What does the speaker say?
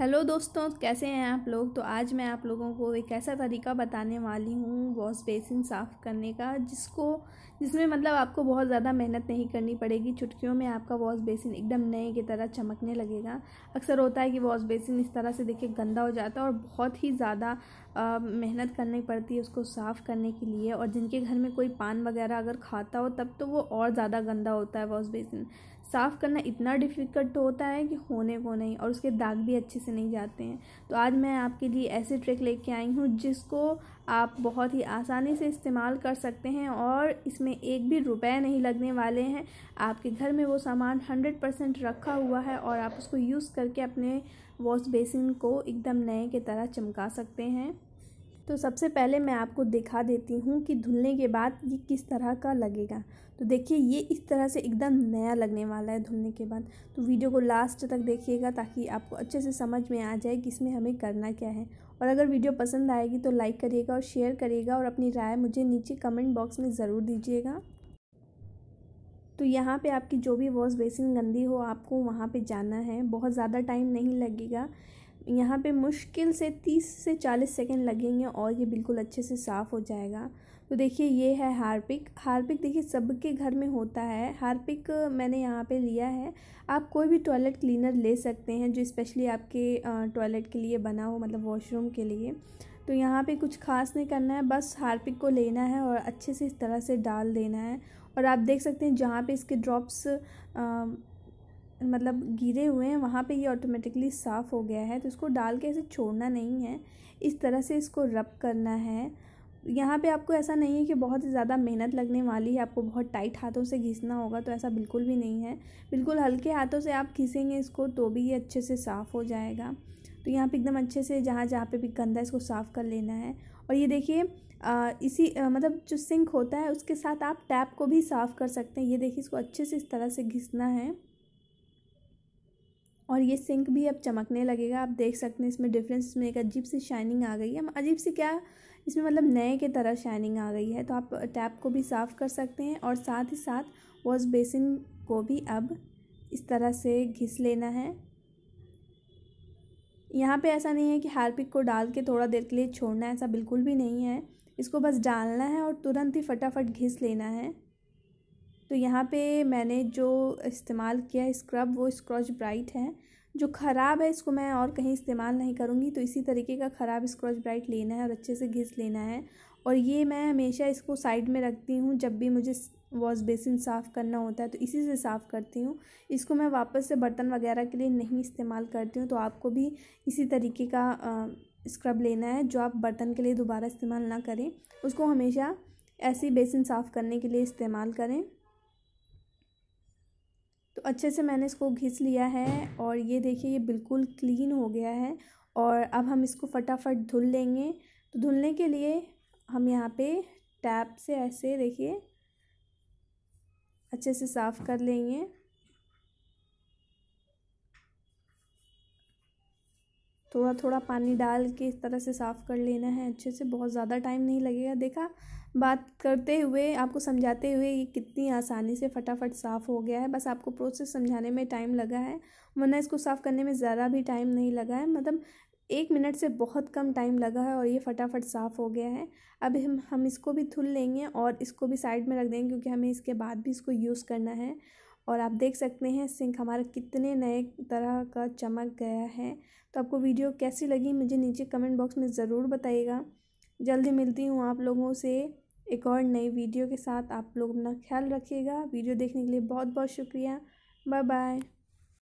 hello दोस्तों कैसे हैं आप लोग तो आज मैं आप लोगों को एक ऐसा तरीका बताने वाली हूँ वॉश बेसिन साफ़ करने का जिसको जिसमें मतलब आपको बहुत ज़्यादा मेहनत नहीं करनी पड़ेगी चुटकियों में आपका वॉश बेसिन एकदम नए की तरह चमकने लगेगा अक्सर होता है कि वॉश बेसिन इस तरह से देखिए गंदा हो जाता है और बहुत ही ज़्यादा मेहनत करनी पड़ती है उसको साफ़ करने के लिए और जिनके घर में कोई पान वगैरह अगर खाता हो तब तो वो और ज़्यादा गंदा होता है वॉश बेसिन साफ़ करना इतना डिफ़िकल्ट होता है कि होने को नहीं और उसके दाग भी अच्छे से नहीं जाते हैं तो आज मैं आपके लिए ऐसे ट्रिक लेके आई हूँ जिसको आप बहुत ही आसानी से इस्तेमाल कर सकते हैं और इसमें एक भी रुपए नहीं लगने वाले हैं आपके घर में वो सामान हंड्रेड परसेंट रखा हुआ है और आप उसको यूज़ करके अपने वॉश बेसिन को एकदम नए के तरह चमका सकते हैं तो सबसे पहले मैं आपको दिखा देती हूँ कि धुलने के बाद ये किस तरह का लगेगा तो देखिए ये इस तरह से एकदम नया लगने वाला है धुलने के बाद तो वीडियो को लास्ट तक देखिएगा ताकि आपको अच्छे से समझ में आ जाए कि इसमें हमें करना क्या है और अगर वीडियो पसंद आएगी तो लाइक करिएगा और शेयर करिएगा और अपनी राय मुझे नीचे कमेंट बॉक्स में ज़रूर दीजिएगा तो यहाँ पे आपकी जो भी वॉश बेसिन गंदी हो आपको वहाँ पे जाना है बहुत ज़्यादा टाइम नहीं लगेगा यहाँ पे मुश्किल से तीस से चालीस सेकेंड लगेंगे और ये बिल्कुल अच्छे से साफ़ हो जाएगा तो देखिए ये है हार्पिक हार्पिक देखिए सबके घर में होता है हार्पिक मैंने यहाँ पे लिया है आप कोई भी टॉयलेट क्लीनर ले सकते हैं जो स्पेशली आपके टॉयलेट के लिए बना हो मतलब वॉशरूम के लिए तो यहाँ पे कुछ खास नहीं करना है बस हार्पिक को लेना है और अच्छे से इस तरह से डाल देना है और आप देख सकते हैं जहाँ पे इसके ड्रॉप्स मतलब गिरे हुए हैं वहाँ पे ये ऑटोमेटिकली साफ़ हो गया है तो इसको डाल के ऐसे छोड़ना नहीं है इस तरह से इसको रब करना है यहाँ पे आपको ऐसा नहीं है कि बहुत ज़्यादा मेहनत लगने वाली है आपको बहुत टाइट हाथों से घिसना होगा तो ऐसा बिल्कुल भी नहीं है बिल्कुल हल्के हाथों से आप घिसेंगे इसको तो भी ये अच्छे से साफ़ हो जाएगा तो यहाँ पे एकदम अच्छे से जहाँ जहाँ पे भी गंदा है इसको साफ़ कर लेना है और ये देखिए इसी आ, मतलब जो सिंक होता है उसके साथ आप टैप को भी साफ़ कर सकते हैं ये देखिए इसको अच्छे से इस तरह से घिसना है और ये सिंक भी अब चमकने लगेगा आप देख सकते हैं इसमें डिफरेंस इसमें एक अजीब सी शाइनिंग आ गई है अजीब सी क्या इसमें मतलब नए के तरह शाइनिंग आ गई है तो आप टैप को भी साफ़ कर सकते हैं और साथ ही साथ वॉश बेसिन को भी अब इस तरह से घिस लेना है यहाँ पे ऐसा नहीं है कि हार्पिक को डाल के थोड़ा देर के लिए छोड़ना है ऐसा बिल्कुल भी नहीं है इसको बस डालना है और तुरंत ही फटाफट घिस लेना है तो यहाँ पे मैंने जो इस्तेमाल किया है स्क्रब वो स्क्रॉच ब्राइट है जो ख़राब है इसको मैं और कहीं इस्तेमाल नहीं करूँगी तो इसी तरीके का ख़राब स्क्रॉच ब्राइट लेना है और अच्छे से घिस लेना है और ये मैं हमेशा इसको साइड में रखती हूँ जब भी मुझे वॉश बेसिन साफ़ करना होता है तो इसी से साफ़ करती हूँ इसको मैं वापस से बर्तन वगैरह के लिए नहीं इस्तेमाल करती हूँ तो आपको भी इसी तरीके का आ, स्क्रब लेना है जो आप बर्तन के लिए दोबारा इस्तेमाल ना करें उसको हमेशा ऐसी बेसिन साफ़ करने के लिए इस्तेमाल करें तो अच्छे से मैंने इसको घिस लिया है और ये देखिए ये बिल्कुल क्लीन हो गया है और अब हम इसको फटाफट धुल लेंगे तो धुलने के लिए हम यहाँ पे टैप से ऐसे देखिए अच्छे से साफ़ कर लेंगे थोड़ा थोड़ा पानी डाल के इस तरह से साफ़ कर लेना है अच्छे से बहुत ज़्यादा टाइम नहीं लगेगा देखा बात करते हुए आपको समझाते हुए ये कितनी आसानी से फटाफट साफ़ हो गया है बस आपको प्रोसेस समझाने में टाइम लगा है वरना इसको साफ़ करने में ज़रा भी टाइम नहीं लगा है मतलब एक मिनट से बहुत कम टाइम लगा है और ये फटाफट साफ़ हो गया है अब हम हम इसको भी धुल लेंगे और इसको भी साइड में रख देंगे क्योंकि हमें इसके बाद भी इसको यूज़ करना है और आप देख सकते हैं सिंक हमारा कितने नए तरह का चमक गया है तो आपको वीडियो कैसी लगी मुझे नीचे कमेंट बॉक्स में ज़रूर बताइएगा जल्दी मिलती हूँ आप लोगों से एक और नई वीडियो के साथ आप लोग अपना ख्याल रखिएगा वीडियो देखने के लिए बहुत बहुत शुक्रिया बाय बाय